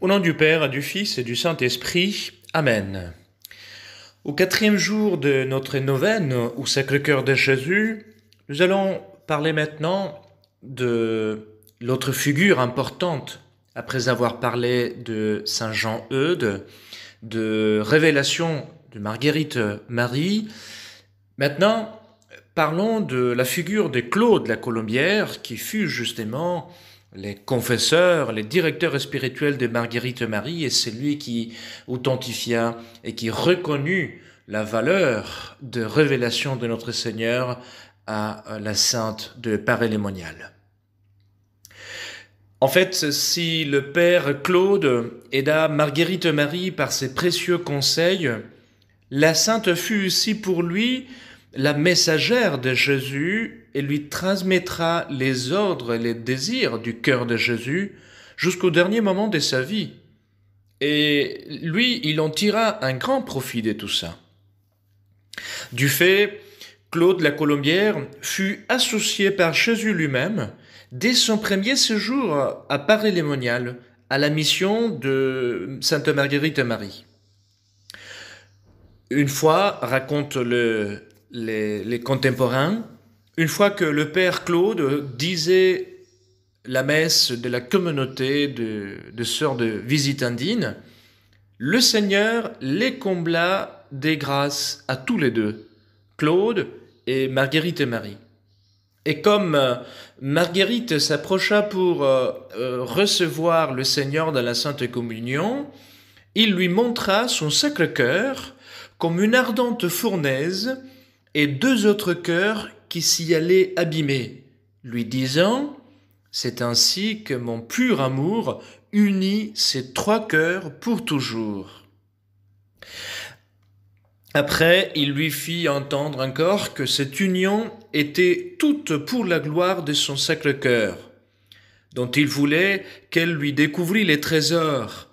Au nom du Père, du Fils et du Saint-Esprit. Amen. Au quatrième jour de notre novenne au Sacré-Cœur de Jésus, nous allons parler maintenant de l'autre figure importante, après avoir parlé de Saint Jean Eudes, de Révélation de Marguerite Marie. Maintenant, parlons de la figure de Claude la Colombière, qui fut justement les confesseurs, les directeurs spirituels de Marguerite Marie, et c'est lui qui authentifia et qui reconnut la valeur de révélation de notre Seigneur à la sainte de Parélémonial. En fait, si le Père Claude aida Marguerite Marie par ses précieux conseils, la sainte fut aussi pour lui la messagère de Jésus et lui transmettra les ordres et les désirs du cœur de Jésus jusqu'au dernier moment de sa vie. Et lui, il en tira un grand profit de tout ça. Du fait, Claude la Colombière fut associé par Jésus lui-même dès son premier séjour à Paris-Lémonial à la mission de Sainte Marguerite Marie. Une fois, raconte le les, contemporains, une fois que le père Claude disait la messe de la communauté de, de sœurs de Visitandine, le Seigneur les combla des grâces à tous les deux, Claude et Marguerite et Marie. Et comme euh, Marguerite s'approcha pour euh, euh, recevoir le Seigneur dans la Sainte Communion, il lui montra son sacre cœur comme une ardente fournaise et deux autres cœurs qui s'y allaient abîmer, lui disant C'est ainsi que mon pur amour unit ces trois cœurs pour toujours. Après, il lui fit entendre encore que cette union était toute pour la gloire de son sacre cœur dont il voulait qu'elle lui découvrît les trésors,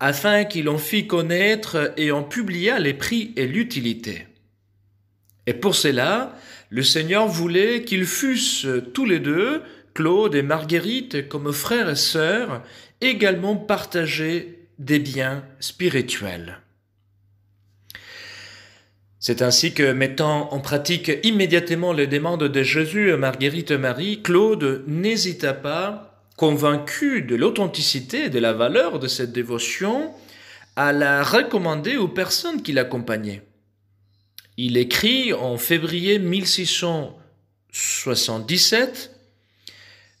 afin qu'il en fît connaître et en publiât les prix et l'utilité. Et pour cela, le Seigneur voulait qu'ils fussent tous les deux, Claude et Marguerite, comme frères et sœurs, également partagés des biens spirituels. C'est ainsi que, mettant en pratique immédiatement les demandes de Jésus à Marguerite Marie, Claude n'hésita pas, convaincu de l'authenticité et de la valeur de cette dévotion, à la recommander aux personnes qui l'accompagnaient. Il écrit en février 1677,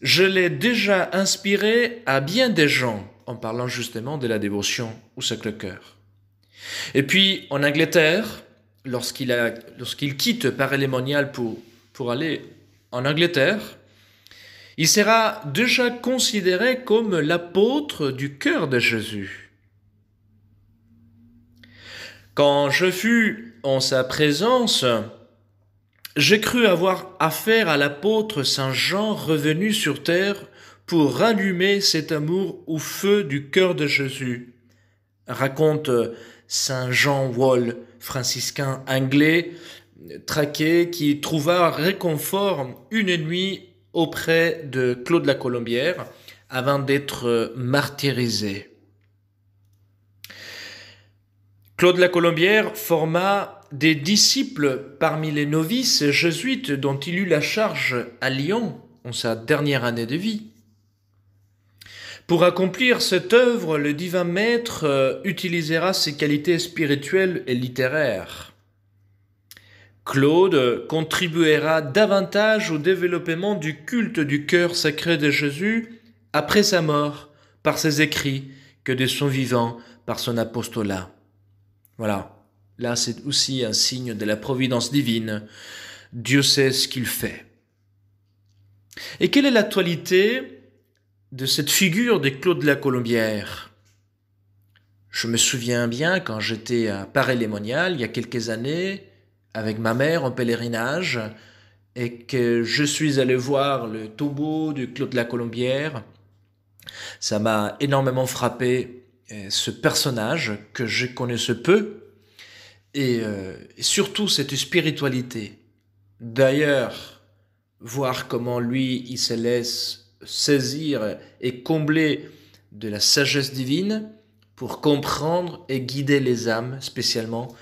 Je l'ai déjà inspiré à bien des gens en parlant justement de la dévotion au Sacré-Cœur. Et puis en Angleterre, lorsqu'il quitte Paris-Lémonial pour aller en Angleterre, il sera déjà considéré comme l'apôtre du cœur de Jésus. Quand je fus en sa présence, j'ai cru avoir affaire à l'apôtre Saint Jean revenu sur terre pour rallumer cet amour au feu du cœur de Jésus, raconte Saint Jean Wall, franciscain anglais, traqué, qui trouva réconfort une nuit auprès de Claude la Colombière avant d'être martyrisé. Claude Colombière forma des disciples parmi les novices jésuites dont il eut la charge à Lyon en sa dernière année de vie. Pour accomplir cette œuvre, le divin maître euh, utilisera ses qualités spirituelles et littéraires. Claude contribuera davantage au développement du culte du cœur sacré de Jésus après sa mort par ses écrits que de son vivant par son apostolat. Voilà. Là, c'est aussi un signe de la providence divine. Dieu sait ce qu'il fait. Et quelle est l'actualité de cette figure des Claude de la Colombière Je me souviens bien quand j'étais à paray les il y a quelques années, avec ma mère en pèlerinage, et que je suis allé voir le tombeau du Claude de la Colombière. Ça m'a énormément frappé euh, ce personnage que je connaisse peu euh, et, surtout cette spiritualité. D'ailleurs, voir comment lui, il se laisse saisir et combler de la sagesse divine pour comprendre et guider les âmes, spécialement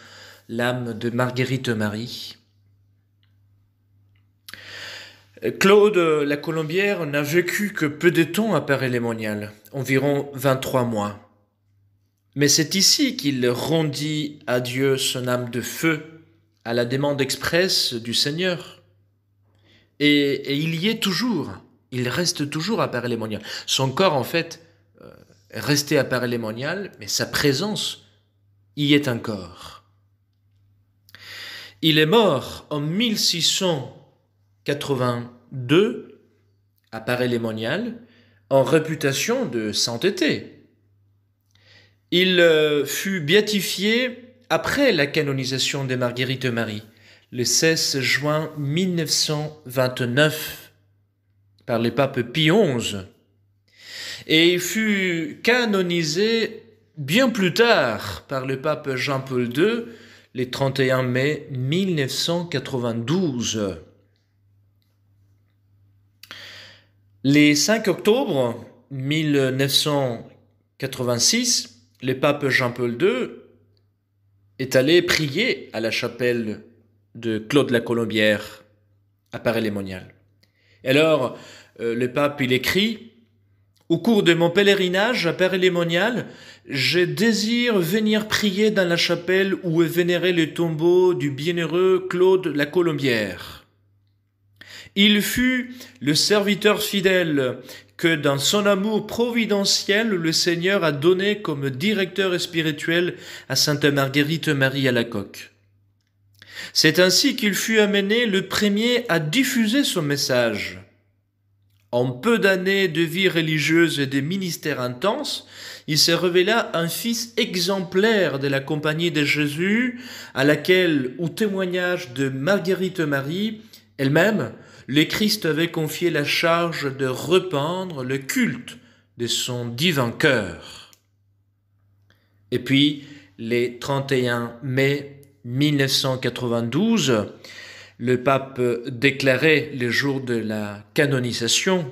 l'âme de Marguerite Marie. Claude la Colombière n'a vécu que peu de temps à Paris-Lémonial, environ 23 mois. Mais c'est ici qu'il rendit à Dieu son âme de feu, à la demande expresse du Seigneur. Et, il y est toujours, il reste toujours à Parélémonial. Son corps, en fait, est euh, resté à Parélémonial, mais sa présence y est encore. Il est mort en 1682 à Parélémonial en réputation de sainteté. Il euh, fut béatifié après la canonisation de Marguerite Marie, le 16 juin 1929, par le pape Pie XI. Et il fut canonisé bien plus tard par le pape Jean-Paul II, le 31 mai 1992. Le 5 octobre 1986, le pape Jean-Paul II est allé prier à la chapelle de Claude la Colombière à Paris lémonial Alors, euh, le pape, il écrit Au cours de mon pèlerinage à Paris lémonial je désire venir prier dans la chapelle où est vénéré le tombeau du bienheureux Claude la Colombière. Il fut le serviteur fidèle que dans son amour providentiel, le Seigneur a donné comme directeur spirituel à Sainte Marguerite Marie à la coque. C'est ainsi qu'il fut amené le premier à diffuser son message. En peu d'années de vie religieuse et de ministères intenses, il se révéla un fils exemplaire de la compagnie de Jésus, à laquelle, au témoignage de Marguerite Marie, elle-même, le Christ avait confié la charge de rependre le culte de son divin cœur. Et puis, le 31 mai 1992, le pape déclarait le jour de la canonisation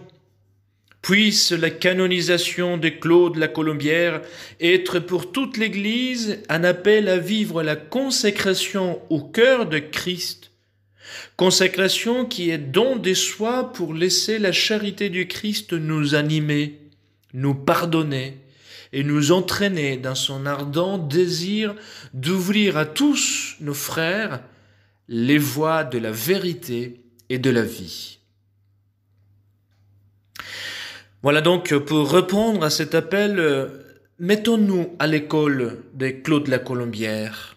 Puisse la canonisation de Claude la Colombière être pour toute l'Église un appel à vivre la consécration au cœur de Christ Consécration qui est don des soi pour laisser la charité du Christ nous animer, nous pardonner et nous entraîner dans son ardent désir d'ouvrir à tous nos frères les voies de la vérité et de la vie. Voilà donc pour répondre à cet appel, mettons-nous à l'école de Claude la Colombière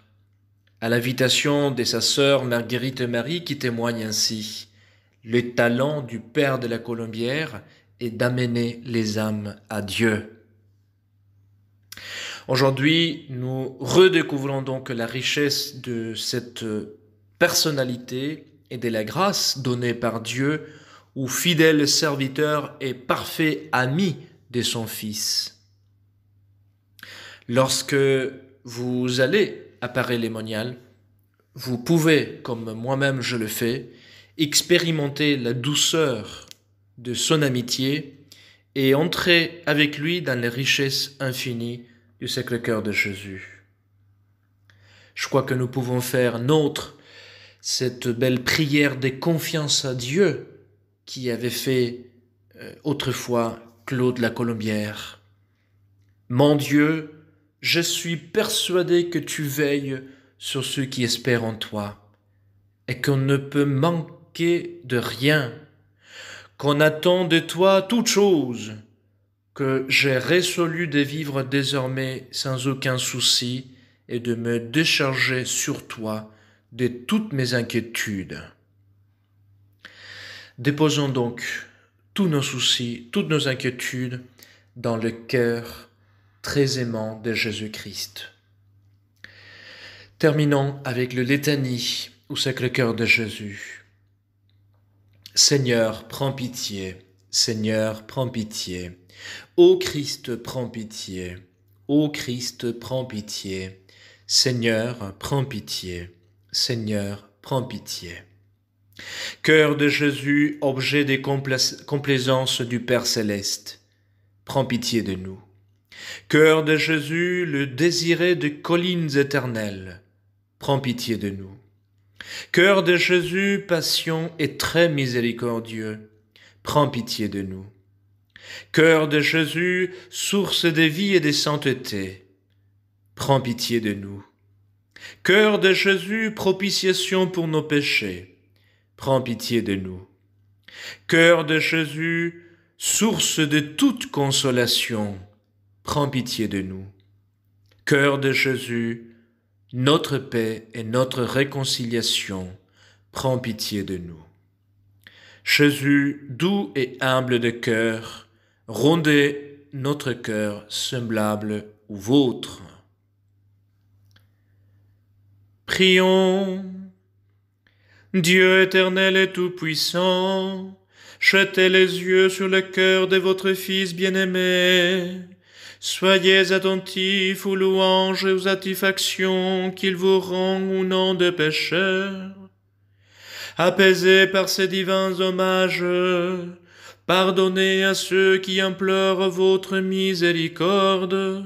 à l'invitation de sa sœur Marguerite Marie qui témoigne ainsi Le talent du Père de la Colombière est d'amener les âmes à Dieu. Aujourd'hui, nous redécouvrons donc la richesse de cette personnalité et de la grâce donnée par Dieu ou fidèle serviteur et parfait ami de son Fils. Lorsque vous allez apparaît lémonial, vous pouvez, comme moi-même je le fais, expérimenter la douceur de son amitié et entrer avec lui dans les richesses infinies du Sacré-Cœur de Jésus. Je crois que nous pouvons faire nôtre cette belle prière des confiance à Dieu qui avait fait euh, autrefois Claude la Colombière. Mon Dieu, je suis persuadé que tu veilles sur ceux qui espèrent en toi, et qu'on ne peut manquer de rien, qu'on attend de toi toute chose, que j'ai résolu de vivre désormais sans aucun souci et de me décharger sur toi de toutes mes inquiétudes. Déposons donc tous nos soucis, toutes nos inquiétudes dans le cœur très aimant de Jésus-Christ. Terminons avec le litanie ou Sacré-Cœur de Jésus. Seigneur, prends pitié. Seigneur, prends pitié. Ô Christ, prends pitié. Ô Christ, prends pitié. Seigneur, prends pitié. Seigneur, prends pitié. Cœur de Jésus, objet des complaisances du Père céleste, prends pitié de nous. Cœur de Jésus, le désiré des collines éternelles, prends pitié de nous. Cœur de Jésus, passion et très miséricordieux, prends pitié de nous. Cœur de Jésus, source de vie et de saintetés, prends pitié de nous. Cœur de Jésus, propitiation pour nos péchés, prends pitié de nous. Cœur de Jésus, source de toute consolation, prends pitié de nous. Cœur de Jésus, notre paix et notre réconciliation, prends pitié de nous. Jésus, doux et humble de cœur, rendez notre cœur semblable au vôtre. Prions. Dieu éternel et tout-puissant, jetez les yeux sur le cœur de votre Fils bien-aimé Soyez attentifs aux louanges et aux satisfactions qu'ils vous rendent, au nom des pécheurs. Apaisés par ces divins hommages, pardonnez à ceux qui implorent votre miséricorde.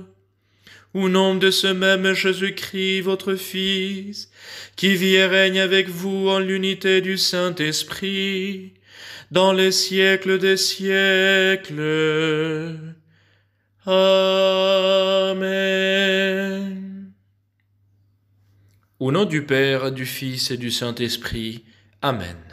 Au nom de ce même Jésus-Christ, votre Fils, qui vit et règne avec vous en l'unité du Saint-Esprit, dans les siècles des siècles. Amen. Au nom du Père, du Fils et du Saint-Esprit. Amen.